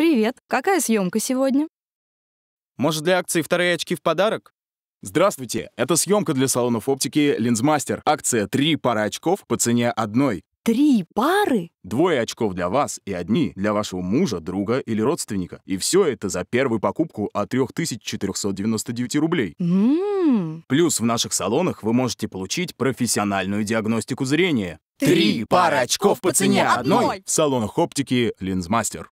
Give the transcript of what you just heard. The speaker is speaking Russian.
«Привет. Какая съемка сегодня?» «Может, для акции вторые очки в подарок?» Здравствуйте, это съемка для салонов оптики «Линзмастер». Акция «Три пары очков» по цене одной. Три пары? Двое очков для вас и одни для вашего мужа, друга или родственника. И все это за первую покупку от 3499 рублей. Ммм. Плюс в наших салонах вы можете получить профессиональную диагностику зрения. Три пары очков по цене одной в салонах оптики «Линзмастер».